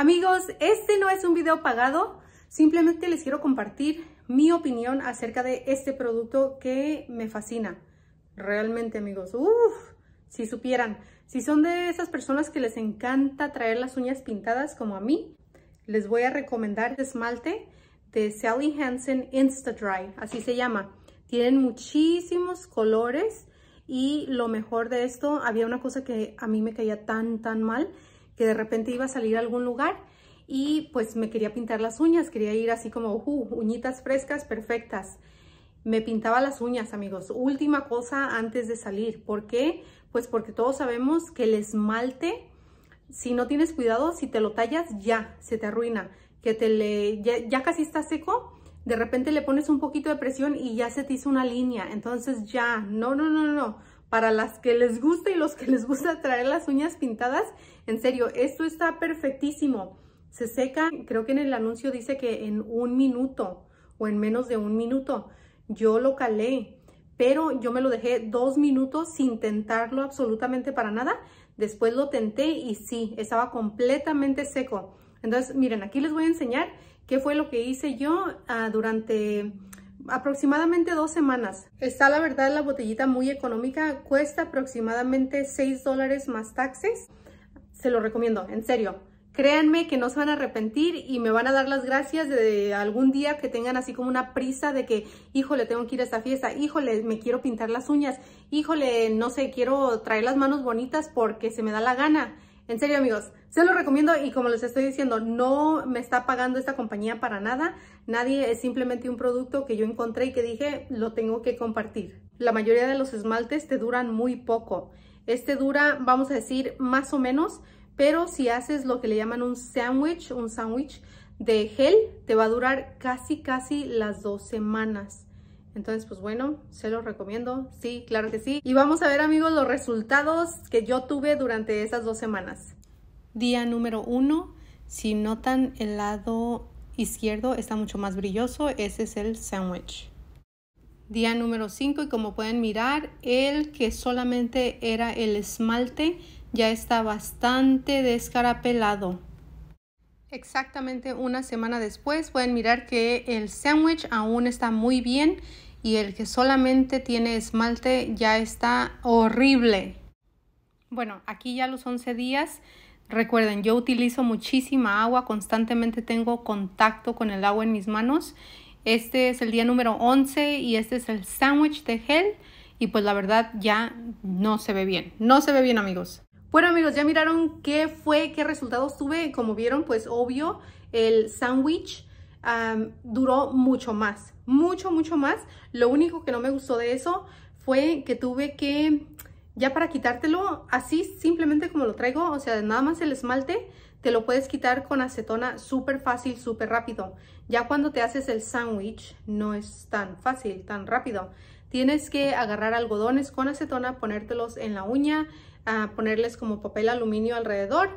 Amigos, este no es un video pagado, simplemente les quiero compartir mi opinión acerca de este producto que me fascina. Realmente, amigos, uff, si supieran, si son de esas personas que les encanta traer las uñas pintadas como a mí, les voy a recomendar este esmalte de Sally Hansen Insta Dry, así se llama. Tienen muchísimos colores y lo mejor de esto, había una cosa que a mí me caía tan, tan mal, que de repente iba a salir a algún lugar y pues me quería pintar las uñas, quería ir así como uñitas frescas, perfectas. Me pintaba las uñas, amigos. Última cosa antes de salir. ¿Por qué? Pues porque todos sabemos que el esmalte, si no tienes cuidado, si te lo tallas, ya se te arruina. Que te le, ya, ya casi está seco, de repente le pones un poquito de presión y ya se te hizo una línea. Entonces ya, no, no, no, no para las que les gusta y los que les gusta traer las uñas pintadas, en serio, esto está perfectísimo. Se seca, creo que en el anuncio dice que en un minuto o en menos de un minuto. Yo lo calé, pero yo me lo dejé dos minutos sin tentarlo absolutamente para nada. Después lo tenté y sí, estaba completamente seco. Entonces, miren, aquí les voy a enseñar qué fue lo que hice yo ah, durante aproximadamente dos semanas. Está la verdad la botellita muy económica, cuesta aproximadamente seis dólares más taxes. Se lo recomiendo, en serio. Créanme que no se van a arrepentir y me van a dar las gracias de algún día que tengan así como una prisa de que, híjole, tengo que ir a esta fiesta, híjole, me quiero pintar las uñas, híjole, no sé, quiero traer las manos bonitas porque se me da la gana en serio, amigos, se los recomiendo y como les estoy diciendo, no me está pagando esta compañía para nada. Nadie es simplemente un producto que yo encontré y que dije, lo tengo que compartir. La mayoría de los esmaltes te duran muy poco. Este dura, vamos a decir, más o menos, pero si haces lo que le llaman un sándwich, un sándwich de gel, te va a durar casi, casi las dos semanas. Entonces, pues bueno, se los recomiendo. Sí, claro que sí. Y vamos a ver, amigos, los resultados que yo tuve durante esas dos semanas. Día número uno. Si notan el lado izquierdo está mucho más brilloso. Ese es el sandwich. Día número 5 y como pueden mirar, el que solamente era el esmalte ya está bastante descarapelado. Exactamente una semana después pueden mirar que el sándwich aún está muy bien y el que solamente tiene esmalte ya está horrible. Bueno, aquí ya los 11 días, recuerden, yo utilizo muchísima agua, constantemente tengo contacto con el agua en mis manos. Este es el día número 11 y este es el sándwich de gel y pues la verdad ya no se ve bien, no se ve bien amigos. Bueno amigos, ya miraron qué fue, qué resultados tuve. Como vieron, pues obvio, el sándwich duró mucho más, mucho, mucho más. Lo único que no me gustó de eso fue que tuve que, ya para quitártelo, así simplemente como lo traigo, o sea, nada más el esmalte, te lo puedes quitar con acetona súper fácil, súper rápido. Ya cuando te haces el sándwich, no es tan fácil, tan rápido. Tienes que agarrar algodones con acetona, ponértelos en la uña, ah, ponerles como papel aluminio alrededor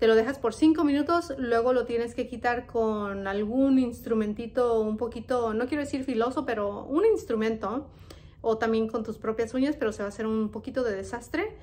te lo dejas por cinco minutos, luego lo tienes que quitar con algún instrumentito un poquito, no quiero decir filoso, pero un instrumento, o también con tus propias uñas, pero se va a hacer un poquito de desastre.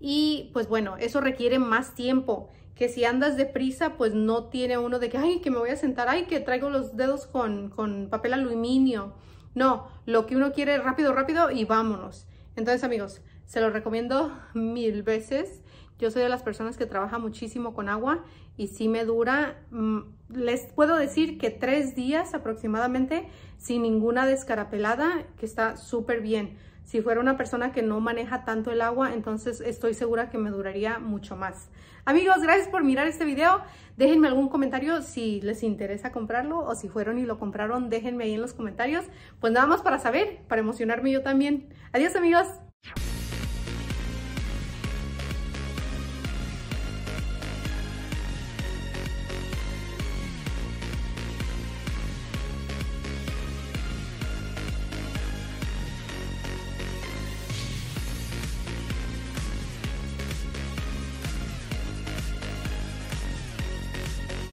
Y pues bueno, eso requiere más tiempo, que si andas deprisa, pues no tiene uno de que, ay, que me voy a sentar, ay, que traigo los dedos con, con papel aluminio. No, lo que uno quiere rápido, rápido y vámonos. Entonces amigos, se lo recomiendo mil veces yo soy de las personas que trabaja muchísimo con agua y sí me dura, mm, les puedo decir que tres días aproximadamente sin ninguna descarapelada, que está súper bien. Si fuera una persona que no maneja tanto el agua, entonces estoy segura que me duraría mucho más. Amigos, gracias por mirar este video. Déjenme algún comentario si les interesa comprarlo o si fueron y lo compraron, déjenme ahí en los comentarios. Pues nada más para saber, para emocionarme yo también. Adiós amigos.